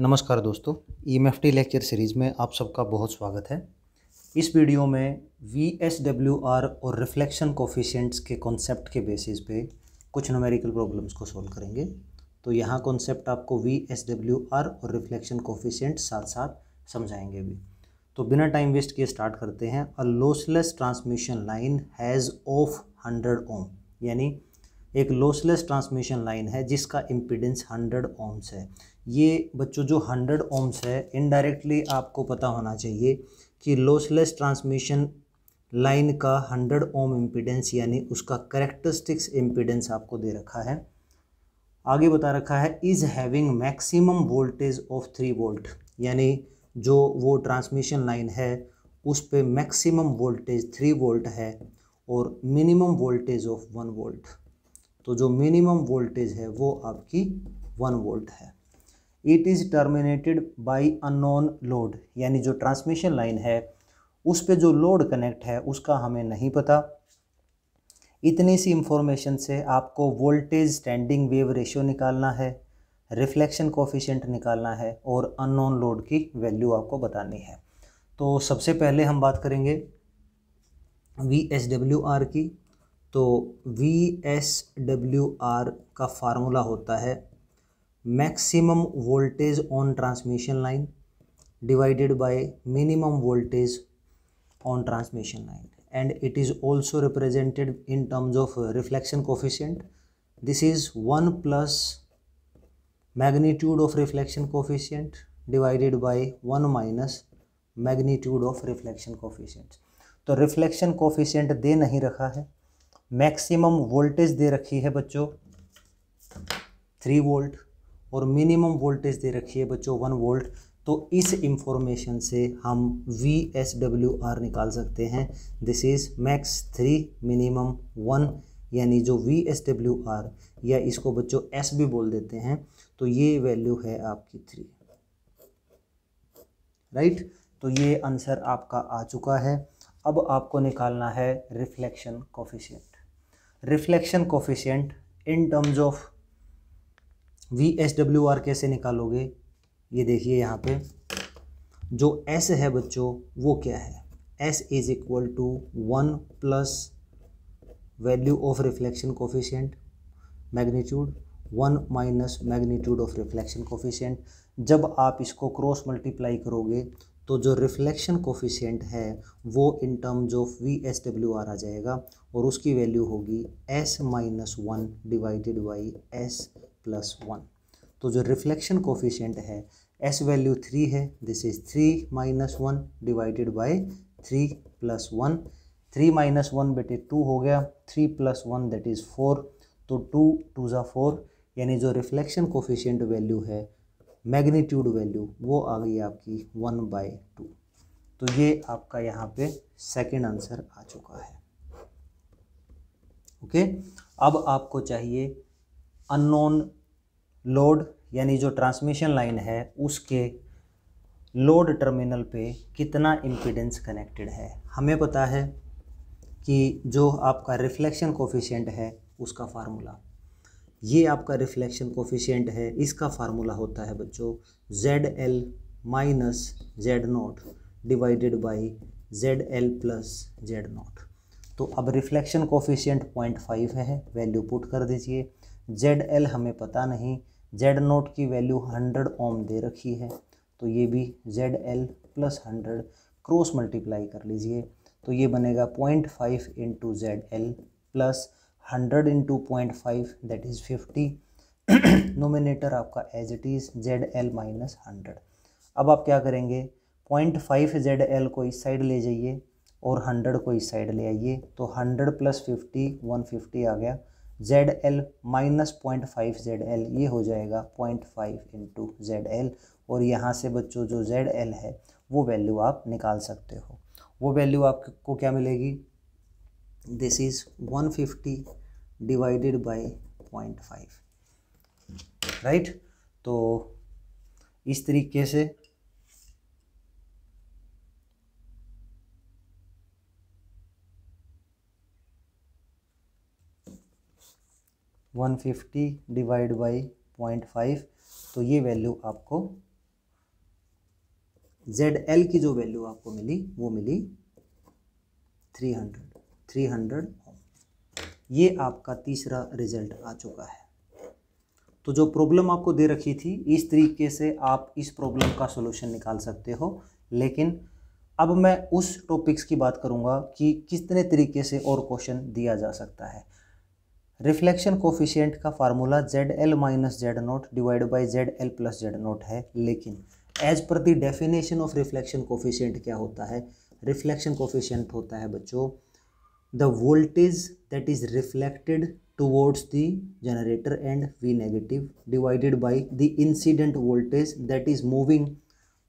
नमस्कार दोस्तों ई lecture series में आप सबका बहुत स्वागत है इस वीडियो में वी एस डब्ल्यू आर और रिफ्लेक्शन कोफिशेंट्स के कॉन्सेप्ट के बेसिस पे कुछ नोमेरिकल प्रॉब्लम्स को सॉल्व करेंगे तो यहाँ कॉन्सेप्ट आपको वी एस डब्ल्यू आर और रिफ्लेक्शन कोफिशेंट साथ साथ समझाएंगे भी तो बिना टाइम वेस्ट किए स्टार्ट करते हैं a lossless transmission line has of hundred ohm यानी एक लॉसलेस ट्रांसमिशन लाइन है जिसका इम्पिडेंस 100 ओम्स है ये बच्चों जो 100 ओम्स है इनडायरेक्टली आपको पता होना चाहिए कि लॉसलेस ट्रांसमिशन लाइन का 100 ओम इम्पिडेंस यानी उसका करेक्टरिस्टिक्स इम्पिडेंस आपको दे रखा है आगे बता रखा है is having maximum voltage of three volt यानी जो वो ट्रांसमिशन लाइन है उस पर मैक्सिमम वोल्टेज थ्री वोल्ट है और minimum voltage of one volt तो जो मिनिमम वोल्टेज है वो आपकी वन वोल्ट है it is terminated by non load यानी जो ट्रांसमिशन लाइन है उस पे जो लोड कनेक्ट है उसका हमें नहीं पता इतनी सी इन्फॉर्मेशन से आपको वोल्टेज स्टैंडिंग वेव रेशियो निकालना है रिफ्लेक्शन कोफिशेंट निकालना है और अननोन लोड की वैल्यू आपको बतानी है तो सबसे पहले हम बात करेंगे वी एस डब्ल्यू आर की तो वी एस डब्ल्यू आर का फार्मूला होता है maximum voltage on transmission line divided by minimum voltage on transmission line and it is also represented in terms of reflection coefficient this is one plus magnitude of reflection coefficient divided by one minus magnitude of reflection coefficient तो reflection coefficient दे नहीं रखा है maximum voltage दे रखी है बच्चों three volt और मिनिमम वोल्टेज दे रखी है बच्चों वन वोल्ट तो इस इंफॉर्मेशन से हम वी एस डब्ल्यू आर निकाल सकते हैं this is max three minimum one यानी जो वी एस डब्ल्यू आर या इसको बच्चों एस भी बोल देते हैं तो ये वैल्यू है आपकी थ्री राइट right? तो ये आंसर आपका आ चुका है अब आपको निकालना है reflection coefficient reflection coefficient in terms of V S W R कैसे निकालोगे ये देखिए यहाँ पे जो एस है बच्चों वो क्या है S is equal to one plus value of reflection coefficient magnitude one minus magnitude of reflection coefficient जब आप इसको क्रॉस मल्टीप्लाई करोगे तो जो रिफ्लेक्शन कोफिशियंट है वो in terms of V S W R आ जाएगा और उसकी वैल्यू होगी S minus one divided by S plus one तो जो रिफ्लेक्शन कोफिशियंट है एस वैल्यू थ्री है this is three minus one divided by three plus one three minus one बेटे टू हो गया three plus one that is four तो two two ज़ा four यानी जो रिफ्लेक्शन कोफिशियंट वैल्यू है मैग्नीट्यूड वैल्यू वो आ गई आपकी वन बाई टू तो ये आपका यहाँ पे सेकंड आंसर आ चुका है ओके अब आपको चाहिए अननोन लोड यानी जो ट्रांसमिशन लाइन है उसके लोड टर्मिनल पे कितना इम्पिडेंस कनेक्टेड है हमें पता है कि जो आपका रिफ्लेक्शन कोफिशेंट है उसका फार्मूला ये आपका रिफ्लेक्शन कोफिशियंट है इसका फार्मूला होता है बच्चों Z L minus Z naught divided by Z L plus Z naught तो अब रिफ्लेक्शन कोफिशियंट पॉइंट फाइव है वैल्यू पुट कर दीजिए जेड एल हमें पता नहीं जेड नोट की वैल्यू हंड्रेड ओम दे रखी है तो ये भी Z L plus hundred cross multiply कर लीजिए तो ये बनेगा point five into Z L plus hundred into point five that is fifty nominator आपका as it is Z L minus hundred अब आप क्या करेंगे पॉइंट फाइव जेड एल को इस साइड ले जाइए और हंड्रेड को इस साइड ले आइए तो hundred plus fifty one fifty आ गया Z L minus point five Z L ये हो जाएगा point five into Z L और यहाँ से बच्चों जो जेड एल है वो वैल्यू आप निकाल सकते हो वो वैल्यू आपको क्या मिलेगी this is 150 divided by 0.5 right तो इस तरीके से one fifty divide by point five तो ये वैल्यू आपको जेड एल की जो वैल्यू आपको मिली वो मिली थ्री हंड्रेड थ्री हंड्रेड ये आपका तीसरा रिजल्ट आ चुका है तो जो प्रॉब्लम आपको दे रखी थी इस तरीके से आप इस प्रॉब्लम का सोल्यूशन निकाल सकते हो लेकिन अब मैं उस टॉपिक्स की बात करूंगा कि कितने तरीके से और क्वेश्चन दिया जा सकता है रिफ्लेक्शन कोफिशियंट का formula Z L minus Z naught divide by Z L plus Z naught है लेकिन as per the definition of reflection coefficient क्या होता है रिफ्लेक्शन कोफिशियंट होता है बच्चों the voltage that is reflected towards the generator and V negative divided by the incident voltage that is moving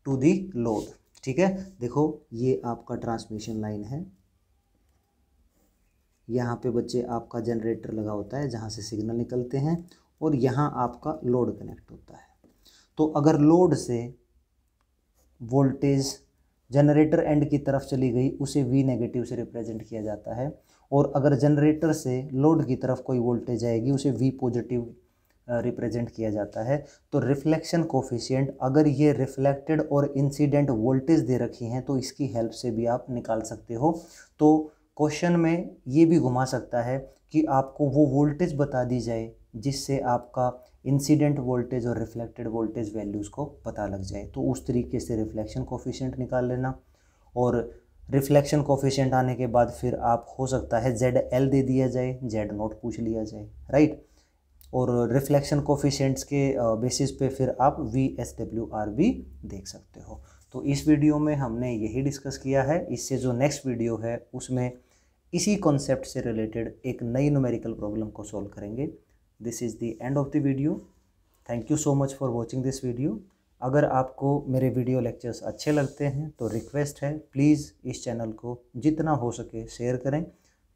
to the load ठीक है देखो ये आपका ट्रांसमिशन लाइन है यहाँ पे बच्चे आपका जनरेटर लगा होता है जहाँ से सिग्नल निकलते हैं और यहाँ आपका लोड कनेक्ट होता है तो अगर लोड से वोल्टेज जनरेटर एंड की तरफ चली गई उसे वी नेगेटिव से रिप्रेजेंट किया जाता है और अगर जनरेटर से लोड की तरफ कोई वोल्टेज आएगी उसे वी पॉजिटिव रिप्रेजेंट किया जाता है तो रिफ्लेक्शन कोफिशियंट अगर ये रिफ्लेक्टेड और इंसिडेंट वोल्टेज दे रखी हैं तो इसकी हेल्प से भी आप निकाल सकते हो तो क्वेश्चन में ये भी घुमा सकता है कि आपको वो वोल्टेज बता दी जाए जिससे आपका इंसिडेंट वोल्टेज और रिफ्लेक्टेड वोल्टेज वैल्यूज़ को पता लग जाए तो उस तरीके से रिफ्लेक्शन कोफिशेंट निकाल लेना और रिफ्लेक्शन कोफिशेंट आने के बाद फिर आप हो सकता है जेड एल दे दिया जाए जेड नोट पूछ लिया जाए राइट और रिफ्लेक्शन कोफिशेंट्स के बेसिस पे फिर आप वी एस डब्ल्यू आर भी देख सकते हो तो इस वीडियो में हमने यही डिस्कस किया है इससे जो नेक्स्ट वीडियो है उसमें इसी कॉन्सेप्ट से रिलेटेड एक नई न्यूमेरिकल प्रॉब्लम को सॉल्व करेंगे this is the end of the video thank you so much for watching this video अगर आपको मेरे वीडियो लेक्चर्स अच्छे लगते हैं तो रिक्वेस्ट है प्लीज़ इस चैनल को जितना हो सके शेयर करें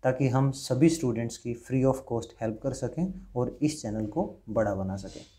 ताकि हम सभी स्टूडेंट्स की फ्री ऑफ कॉस्ट हेल्प कर सकें और इस चैनल को बड़ा बना सकें